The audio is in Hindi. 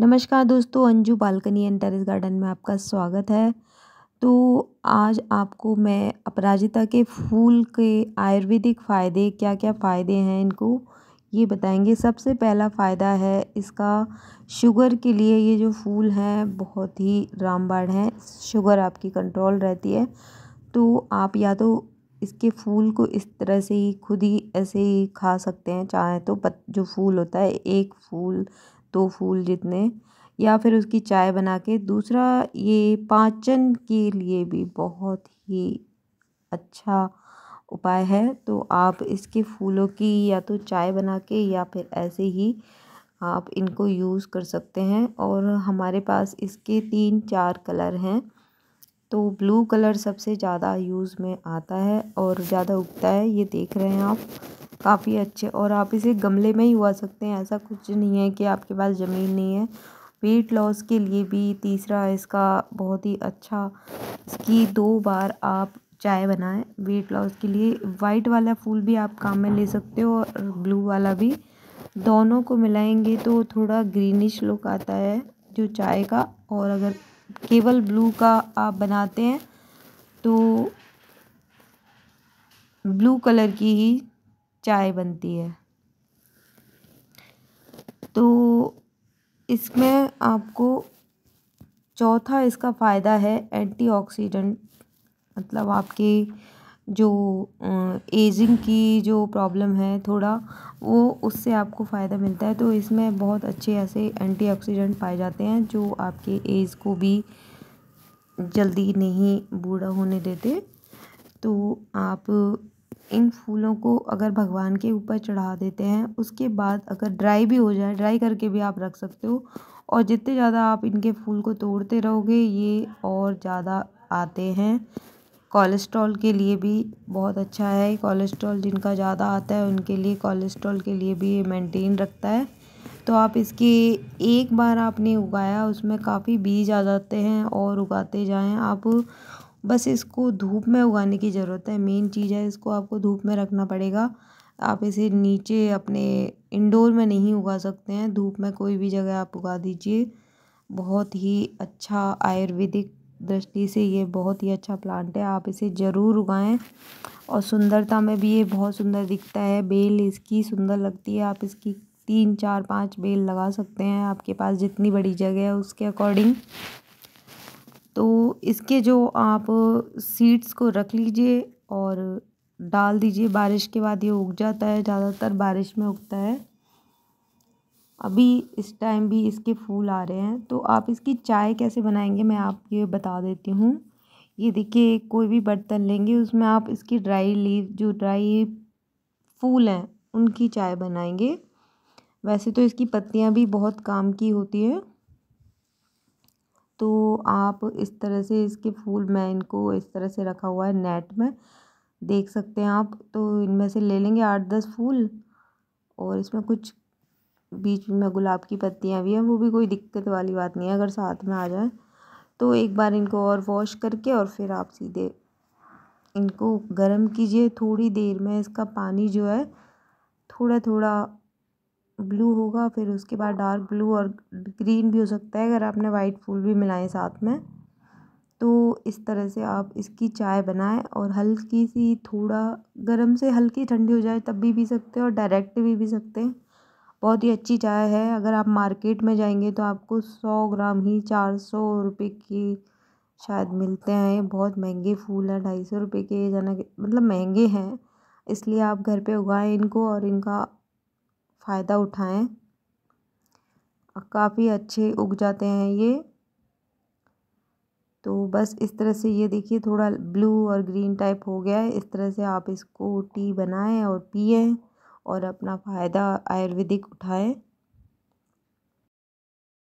नमस्कार दोस्तों Anju balcony and terrace garden में आपका स्वागत है तो आज आपको मैं अपराजिता के फूल के आयुर्वेदिक फ़ायदे क्या क्या फ़ायदे हैं इनको ये बताएंगे सबसे पहला फ़ायदा है इसका शुगर के लिए ये जो फूल हैं बहुत ही रामबाण है शुगर आपकी कंट्रोल रहती है तो आप या तो इसके फूल को इस तरह से ही खुद ही ऐसे ही खा सकते हैं चाहे तो पत जो फूल होता है एक फूल दो फूल जितने या फिर उसकी चाय बना के दूसरा ये पाचन के लिए भी बहुत ही अच्छा उपाय है तो आप इसके फूलों की या तो चाय बना के या फिर ऐसे ही आप इनको यूज़ कर सकते हैं और हमारे पास इसके तीन चार कलर हैं तो ब्लू कलर सबसे ज़्यादा यूज़ में आता है और ज़्यादा उगता है ये देख रहे हैं आप काफ़ी अच्छे और आप इसे गमले में ही उगा सकते हैं ऐसा कुछ नहीं है कि आपके पास ज़मीन नहीं है वेट लॉस के लिए भी तीसरा इसका बहुत ही अच्छा इसकी दो बार आप चाय बनाएं वेट लॉस के लिए वाइट वाला फूल भी आप काम में ले सकते हो और ब्लू वाला भी दोनों को मिलाएंगे तो थोड़ा ग्रीनिश लुक आता है जो चाय का और अगर केवल ब्लू का आप बनाते हैं तो ब्लू कलर की ही चाय बनती है तो इसमें आपको चौथा इसका फ़ायदा है एंटीऑक्सीडेंट मतलब आपके जो एजिंग की जो प्रॉब्लम है थोड़ा वो उससे आपको फ़ायदा मिलता है तो इसमें बहुत अच्छे ऐसे एंटीऑक्सीडेंट पाए जाते हैं जो आपके एज को भी जल्दी नहीं बूढ़ा होने देते तो आप इन फूलों को अगर भगवान के ऊपर चढ़ा देते हैं उसके बाद अगर ड्राई भी हो जाए ड्राई करके भी आप रख सकते हो और जितने ज़्यादा आप इनके फूल को तोड़ते रहोगे ये और ज़्यादा आते हैं कोलेस्ट्रॉल के लिए भी बहुत अच्छा है कोलेस्ट्रॉल जिनका ज़्यादा आता है उनके लिए कोलेस्ट्रॉल के लिए भी ये मेनटेन रखता है तो आप इसके एक बार आपने उगाया उसमें काफ़ी बीज आ जाते हैं और उगाते जाएं आप बस इसको धूप में उगाने की ज़रूरत है मेन चीज़ है इसको आपको धूप में रखना पड़ेगा आप इसे नीचे अपने इंडोर में नहीं उगा सकते हैं धूप में कोई भी जगह आप उगा दीजिए बहुत ही अच्छा आयुर्वेदिक दृष्टि से ये बहुत ही अच्छा प्लांट है आप इसे ज़रूर उगाएं और सुंदरता में भी ये बहुत सुंदर दिखता है बेल इसकी सुंदर लगती है आप इसकी तीन चार पाँच बेल लगा सकते हैं आपके पास जितनी बड़ी जगह है उसके अकॉर्डिंग तो इसके जो आप सीड्स को रख लीजिए और डाल दीजिए बारिश के बाद ये उग जाता है ज़्यादातर बारिश में उगता है अभी इस टाइम भी इसके फूल आ रहे हैं तो आप इसकी चाय कैसे बनाएंगे मैं आप ये बता देती हूँ ये देखिए कोई भी बर्तन लेंगे उसमें आप इसकी ड्राई लीव जो ड्राई फूल हैं उनकी चाय बनाएंगे वैसे तो इसकी पत्तियाँ भी बहुत काम की होती है तो आप इस तरह से इसके फूल मैं इनको इस तरह से रखा हुआ है नेट में देख सकते हैं आप तो इनमें से ले लेंगे आठ दस फूल और इसमें कुछ बीच में गुलाब की पत्तियाँ भी हैं वो भी कोई दिक्कत वाली बात नहीं है अगर साथ में आ जाए तो एक बार इनको और वॉश करके और फिर आप सीधे इनको गर्म कीजिए थोड़ी देर में इसका पानी जो है थोड़ा थोड़ा ब्लू होगा फिर उसके बाद डार्क ब्लू और ग्रीन भी हो सकता है अगर आपने वाइट फूल भी मिलाएं साथ में तो इस तरह से आप इसकी चाय बनाएं और हल्की सी थोड़ा गर्म से हल्की ठंडी हो जाए तब भी पी सकते हैं और डायरेक्ट भी पी सकते हैं बहुत ही अच्छी चाय है अगर आप मार्केट में जाएंगे तो आपको सौ ग्राम ही चार सौ रुपये की शायद मिलते हैं बहुत महंगे फूल हैं ढाई सौ रुपये के जाना मतलब महंगे हैं इसलिए आप घर पे उगाएं इनको और इनका फ़ायदा उठाएँ काफ़ी अच्छे उग जाते हैं ये तो बस इस तरह से ये देखिए थोड़ा ब्लू और ग्रीन टाइप हो गया है इस तरह से आप इसको टी बनाएँ और पिएँ और अपना फ़ायदा आयुर्वेदिक उठाएँ